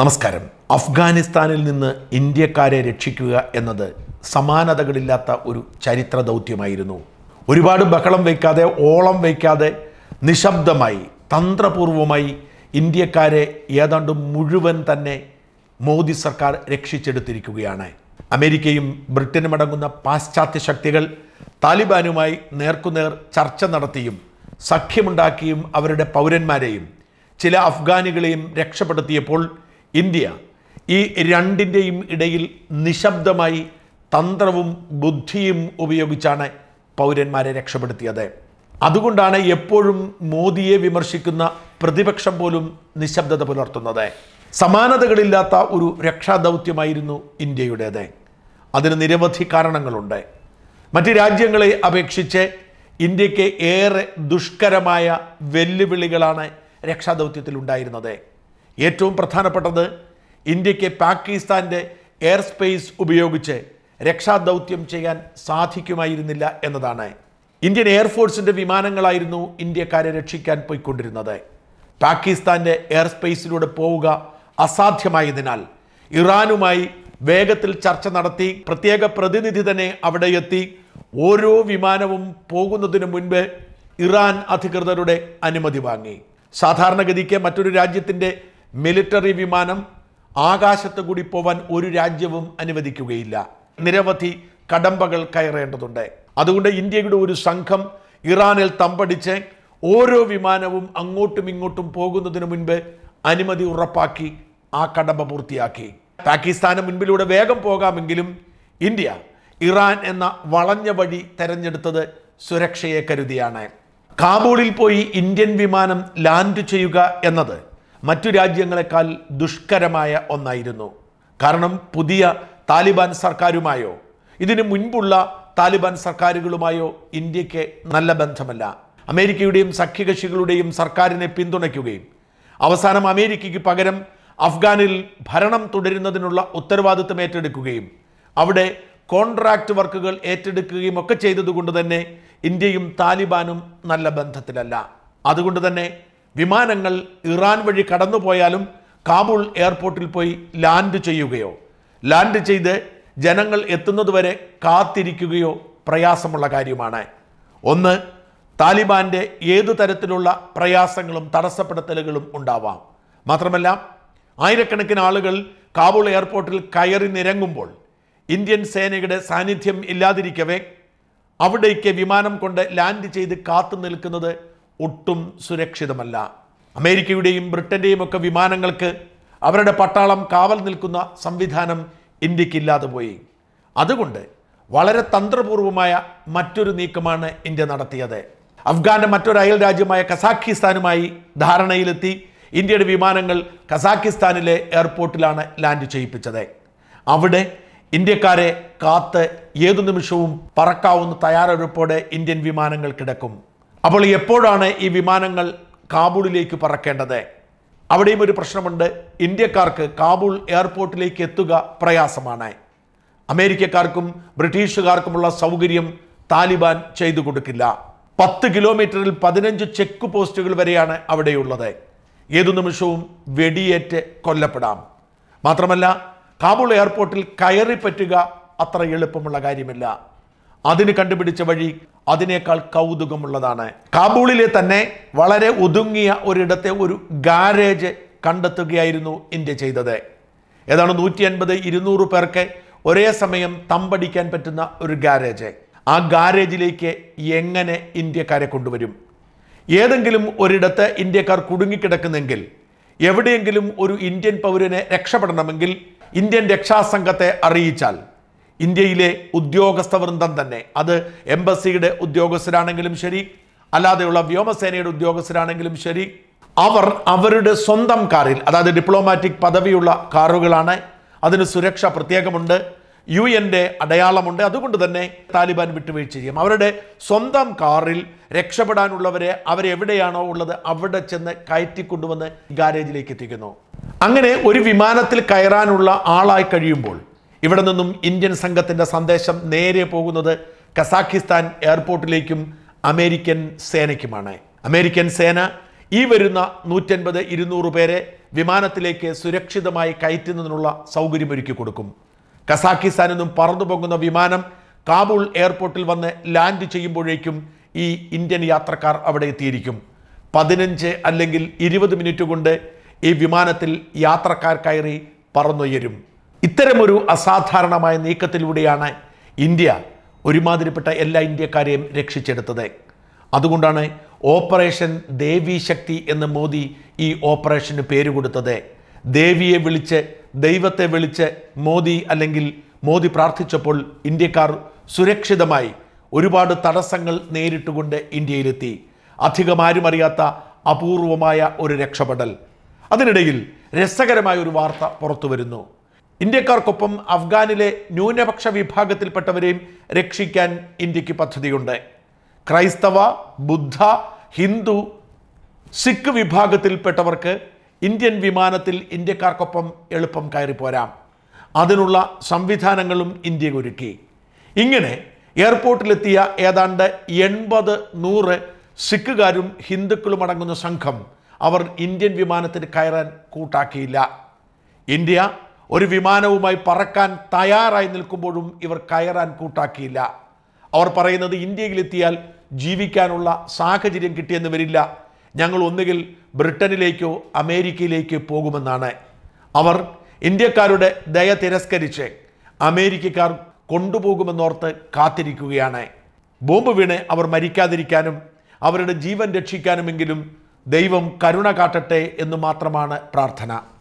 നമസ്കാരം അഫ്ഗാനിസ്ഥാനിൽ നിന്ന് ഇന്ത്യക്കാരെ രക്ഷിക്കുക എന്നത് സമാനതകളില്ലാത്ത ഒരു ചരിത്ര ദൗത്യമായിരുന്നു ഒരുപാട് ബഹളം വയ്ക്കാതെ ഓളം വയ്ക്കാതെ നിശബ്ദമായി തന്ത്രപൂർവമായി ഇന്ത്യക്കാരെ ഏതാണ്ട് മുഴുവൻ തന്നെ മോദി സർക്കാർ രക്ഷിച്ചെടുത്തിരിക്കുകയാണ് അമേരിക്കയും ബ്രിട്ടനും അടങ്ങുന്ന പാശ്ചാത്യ ശക്തികൾ താലിബാനുമായി നേർക്കുനേർ ചർച്ച നടത്തിയും സഖ്യമുണ്ടാക്കിയും അവരുടെ പൗരന്മാരെയും ചില അഫ്ഗാനികളെയും രക്ഷപ്പെടുത്തിയപ്പോൾ ഇന്ത്യ ഈ രണ്ടിൻ്റെയും ഇടയിൽ നിശബ്ദമായി തന്ത്രവും ബുദ്ധിയും ഉപയോഗിച്ചാണ് പൗരന്മാരെ രക്ഷപ്പെടുത്തിയത് അതുകൊണ്ടാണ് എപ്പോഴും മോദിയെ വിമർശിക്കുന്ന പ്രതിപക്ഷം പോലും നിശബ്ദത പുലർത്തുന്നത് സമാനതകളില്ലാത്ത ഒരു രക്ഷാദൗത്യമായിരുന്നു ഇന്ത്യയുടേത് അതിന് നിരവധി കാരണങ്ങളുണ്ട് മറ്റ് രാജ്യങ്ങളെ അപേക്ഷിച്ച് ഇന്ത്യക്ക് ഏറെ ദുഷ്കരമായ വെല്ലുവിളികളാണ് രക്ഷാദൗത്യത്തിൽ ഉണ്ടായിരുന്നത് ഏറ്റവും പ്രധാനപ്പെട്ടത് ഇന്ത്യക്ക് പാകിസ്ഥാൻ്റെ എയർ സ്പേസ് ഉപയോഗിച്ച് രക്ഷാദൗത്യം ചെയ്യാൻ സാധിക്കുമായിരുന്നില്ല എന്നതാണ് ഇന്ത്യൻ എയർഫോഴ്സിൻ്റെ വിമാനങ്ങളായിരുന്നു ഇന്ത്യക്കാരെ രക്ഷിക്കാൻ പോയിക്കൊണ്ടിരുന്നത് പാകിസ്ഥാൻ്റെ എയർ സ്പേസിലൂടെ പോവുക അസാധ്യമായതിനാൽ ഇറാനുമായി വേഗത്തിൽ ചർച്ച നടത്തി പ്രത്യേക പ്രതിനിധി തന്നെ അവിടെ എത്തി ഓരോ വിമാനവും പോകുന്നതിന് മുൻപ് ഇറാൻ അധികൃതരുടെ അനുമതി വാങ്ങി സാധാരണഗതിക്ക് മറ്റൊരു രാജ്യത്തിൻ്റെ മിലിറ്ററി വിമാനം ആകാശത്ത് കൂടി പോവാൻ ഒരു രാജ്യവും അനുവദിക്കുകയില്ല നിരവധി കടമ്പകൾ കയറേണ്ടതുണ്ട് അതുകൊണ്ട് ഇന്ത്യയുടെ ഒരു സംഘം ഇറാനിൽ തമ്പടിച്ച് ഓരോ വിമാനവും അങ്ങോട്ടും ഇങ്ങോട്ടും പോകുന്നതിന് മുൻപ് അനുമതി ഉറപ്പാക്കി ആ കടമ്പ പൂർത്തിയാക്കി പാകിസ്ഥാന് മുൻപിലൂടെ വേഗം പോകാമെങ്കിലും ഇന്ത്യ ഇറാൻ എന്ന വളഞ്ഞ വഴി തെരഞ്ഞെടുത്തത് സുരക്ഷയെ കരുതിയാണ് കാബൂളിൽ പോയി ഇന്ത്യൻ വിമാനം ലാൻഡ് ചെയ്യുക എന്നത് മറ്റു രാജ്യങ്ങളെക്കാൾ ദുഷ്കരമായ ഒന്നായിരുന്നു കാരണം പുതിയ താലിബാൻ സർക്കാരുമായോ ഇതിനു മുൻപുള്ള താലിബാൻ സർക്കാരുകളുമായോ ഇന്ത്യക്ക് നല്ല ബന്ധമല്ല അമേരിക്കയുടെയും സഖ്യകക്ഷികളുടെയും സർക്കാരിനെ പിന്തുണയ്ക്കുകയും അവസാനം അമേരിക്കയ്ക്ക് പകരം അഫ്ഗാനിൽ ഭരണം തുടരുന്നതിനുള്ള ഉത്തരവാദിത്തം ഏറ്റെടുക്കുകയും അവിടെ കോൺട്രാക്ട് വർക്കുകൾ ഏറ്റെടുക്കുകയും ഒക്കെ ചെയ്തതുകൊണ്ട് തന്നെ ഇന്ത്യയും താലിബാനും നല്ല ബന്ധത്തിലല്ല അതുകൊണ്ട് തന്നെ വിമാനങ്ങൾ ഇറാൻ വഴി കടന്നുപോയാലും കാബൂൾ എയർപോർട്ടിൽ പോയി ലാൻഡ് ചെയ്യുകയോ ലാൻഡ് ചെയ്ത് ജനങ്ങൾ എത്തുന്നതുവരെ കാത്തിരിക്കുകയോ പ്രയാസമുള്ള കാര്യമാണ് ഒന്ന് താലിബാന്റെ ഏതു തരത്തിലുള്ള പ്രയാസങ്ങളും തടസ്സപ്പെടുത്തലുകളും ഉണ്ടാവാം മാത്രമല്ല ആയിരക്കണക്കിന് ആളുകൾ കാബൂൾ എയർപോർട്ടിൽ കയറി നിരങ്ങുമ്പോൾ ഇന്ത്യൻ സേനയുടെ സാന്നിധ്യം ഇല്ലാതിരിക്കവേ അവിടേക്ക് വിമാനം കൊണ്ട് ലാൻഡ് ചെയ്ത് കാത്തു നിൽക്കുന്നത് ഒട്ടും സുരക്ഷിതമല്ല അമേരിക്കയുടെയും ബ്രിട്ടന്റെയും ഒക്കെ വിമാനങ്ങൾക്ക് അവരുടെ പട്ടാളം കാവൽ നിൽക്കുന്ന സംവിധാനം ഇന്ത്യക്കില്ലാതെ പോയി അതുകൊണ്ട് വളരെ തന്ത്രപൂർവമായ മറ്റൊരു നീക്കമാണ് ഇന്ത്യ നടത്തിയത് അഫ്ഗാന്റെ മറ്റൊരു അയൽ രാജ്യമായ കസാഖിസ്ഥാനുമായി ധാരണയിലെത്തി ഇന്ത്യയുടെ വിമാനങ്ങൾ കസാഖിസ്ഥാനിലെ എയർപോർട്ടിലാണ് ലാൻഡ് ചെയ്യിപ്പിച്ചത് അവിടെ ഇന്ത്യക്കാരെ കാത്ത് ഏതു നിമിഷവും പറക്കാവുന്ന തയ്യാറെടുപ്പോടെ ഇന്ത്യൻ വിമാനങ്ങൾ കിടക്കും അപ്പോൾ എപ്പോഴാണ് ഈ വിമാനങ്ങൾ കാബൂളിലേക്ക് പറക്കേണ്ടത് അവിടെയും ഒരു പ്രശ്നമുണ്ട് ഇന്ത്യക്കാർക്ക് കാബൂൾ എയർപോർട്ടിലേക്ക് എത്തുക പ്രയാസമാണ് അമേരിക്കക്കാർക്കും ബ്രിട്ടീഷുകാർക്കുമുള്ള സൗകര്യം താലിബാൻ ചെയ്തു കൊടുക്കില്ല പത്ത് കിലോമീറ്ററിൽ പതിനഞ്ച് ചെക്ക് പോസ്റ്റുകൾ വരെയാണ് അവിടെയുള്ളത് ഏതു നിമിഷവും വെടിയേറ്റ് കൊല്ലപ്പെടാം മാത്രമല്ല കാബൂൾ എയർപോർട്ടിൽ കയറി പറ്റുക അത്ര എളുപ്പമുള്ള കാര്യമല്ല അതിന് കണ്ടുപിടിച്ച വഴി അതിനേക്കാൾ കൗതുകമുള്ളതാണ് കാബൂളിലെ തന്നെ വളരെ ഒതുങ്ങിയ ഒരിടത്തെ ഒരു ഗാരേജ് കണ്ടെത്തുകയായിരുന്നു ഇന്ത്യ ചെയ്തത് ഏതാണ് നൂറ്റി അൻപത് ഇരുന്നൂറ് പേർക്ക് ഒരേ സമയം തമ്പടിക്കാൻ പറ്റുന്ന ഒരു ഗാരേജ് ആ ഗാരേജിലേക്ക് എങ്ങനെ ഇന്ത്യക്കാരെ കൊണ്ടുവരും ഏതെങ്കിലും ഒരിടത്ത് ഇന്ത്യക്കാർ കുടുങ്ങിക്കിടക്കുന്നെങ്കിൽ എവിടെയെങ്കിലും ഒരു ഇന്ത്യൻ പൗരനെ രക്ഷപ്പെടണമെങ്കിൽ ഇന്ത്യൻ രക്ഷാസംഘത്തെ അറിയിച്ചാൽ ഇന്ത്യയിലെ ഉദ്യോഗസ്ഥ വൃന്ദം തന്നെ അത് എംബസിയുടെ ഉദ്യോഗസ്ഥരാണെങ്കിലും ശരി അല്ലാതെയുള്ള വ്യോമസേനയുടെ ഉദ്യോഗസ്ഥരാണെങ്കിലും ശരി അവർ അവരുടെ സ്വന്തം കാറിൽ അതായത് ഡിപ്ലോമാറ്റിക് പദവിയുള്ള കാറുകളാണ് അതിന് സുരക്ഷ പ്രത്യേകമുണ്ട് യു എൻ്റെ അടയാളമുണ്ട് അതുകൊണ്ട് തന്നെ താലിബാൻ വിട്ടുവീഴ്ച ചെയ്യും അവരുടെ സ്വന്തം കാറിൽ രക്ഷപ്പെടാനുള്ളവരെ അവരെവിടെയാണോ ഉള്ളത് അവിടെ ചെന്ന് കയറ്റി കൊണ്ടുവന്ന് ഗാരേജിലേക്ക് എത്തിക്കുന്നു അങ്ങനെ ഒരു വിമാനത്തിൽ കയറാനുള്ള ആളായി കഴിയുമ്പോൾ ഇവിടെ നിന്നും ഇന്ത്യൻ സംഘത്തിൻ്റെ സന്ദേശം നേരെ പോകുന്നത് കസാഖിസ്ഥാൻ എയർപോർട്ടിലേക്കും അമേരിക്കൻ സേനയ്ക്കുമാണ് അമേരിക്കൻ സേന ഈ വരുന്ന നൂറ്റൻപത് ഇരുന്നൂറ് പേരെ വിമാനത്തിലേക്ക് സുരക്ഷിതമായി കയറ്റുന്നതിനുള്ള സൗകര്യമൊരുക്കി കൊടുക്കും കസാഖിസ്ഥാനിൽ നിന്നും പറന്നു വിമാനം കാബൂൾ എയർപോർട്ടിൽ വന്ന് ലാൻഡ് ചെയ്യുമ്പോഴേക്കും ഈ ഇന്ത്യൻ യാത്രക്കാർ അവിടെ എത്തിയിരിക്കും പതിനഞ്ച് അല്ലെങ്കിൽ ഇരുപത് മിനിറ്റ് കൊണ്ട് ഈ വിമാനത്തിൽ യാത്രക്കാർ കയറി പറന്നുയരും ഇത്തരമൊരു അസാധാരണമായ നീക്കത്തിലൂടെയാണ് ഇന്ത്യ ഒരുമാതിരിപ്പെട്ട എല്ലാ ഇന്ത്യക്കാരെയും രക്ഷിച്ചെടുത്തത് അതുകൊണ്ടാണ് ഓപ്പറേഷൻ ദേവി ശക്തി എന്ന് മോദി ഈ ഓപ്പറേഷന് പേര് കൊടുത്തത് ദേവിയെ വിളിച്ച് ദൈവത്തെ വിളിച്ച് മോദി അല്ലെങ്കിൽ മോദി പ്രാർത്ഥിച്ചപ്പോൾ ഇന്ത്യക്കാർ സുരക്ഷിതമായി ഒരുപാട് തടസ്സങ്ങൾ നേരിട്ടുകൊണ്ട് ഇന്ത്യയിലെത്തി അധികം ആരും അറിയാത്ത അപൂർവമായ ഒരു രക്ഷപ്പെടൽ അതിനിടയിൽ രസകരമായ ഒരു വാർത്ത പുറത്തു വരുന്നു ഇന്ത്യക്കാർക്കൊപ്പം അഫ്ഗാനിലെ ന്യൂനപക്ഷ വിഭാഗത്തിൽപ്പെട്ടവരെയും രക്ഷിക്കാൻ ഇന്ത്യക്ക് പദ്ധതിയുണ്ട് ക്രൈസ്തവ ബുദ്ധ ഹിന്ദു സിഖ് വിഭാഗത്തിൽപ്പെട്ടവർക്ക് ഇന്ത്യൻ വിമാനത്തിൽ ഇന്ത്യക്കാർക്കൊപ്പം എളുപ്പം കയറിപ്പോരാം അതിനുള്ള സംവിധാനങ്ങളും ഇന്ത്യ ഒരുക്കി ഇങ്ങനെ എയർപോർട്ടിലെത്തിയ ഏതാണ്ട് എൺപത് നൂറ് സിഖുകാരും ഹിന്ദുക്കളും അടങ്ങുന്ന സംഘം അവർ ഇന്ത്യൻ വിമാനത്തിൽ കയറാൻ കൂട്ടാക്കിയില്ല ഇന്ത്യ ഒരു വിമാനവുമായി പറക്കാൻ തയ്യാറായി നിൽക്കുമ്പോഴും ഇവർ കയറാൻ കൂട്ടാക്കിയില്ല അവർ പറയുന്നത് ഇന്ത്യയിലെത്തിയാൽ ജീവിക്കാനുള്ള സാഹചര്യം കിട്ടിയെന്ന് വരില്ല ഞങ്ങൾ ഒന്നുകിൽ ബ്രിട്ടനിലേക്കോ അമേരിക്കയിലേക്കോ പോകുമെന്നാണ് അവർ ഇന്ത്യക്കാരുടെ ദയ തിരസ്കരിച്ച് അമേരിക്കക്കാർ കൊണ്ടുപോകുമെന്നോർത്ത് കാത്തിരിക്കുകയാണ് ബോംബ് വീണ് അവർ മരിക്കാതിരിക്കാനും അവരുടെ ജീവൻ രക്ഷിക്കാനുമെങ്കിലും ദൈവം കരുണ കാട്ടട്ടെ എന്ന് മാത്രമാണ് പ്രാർത്ഥന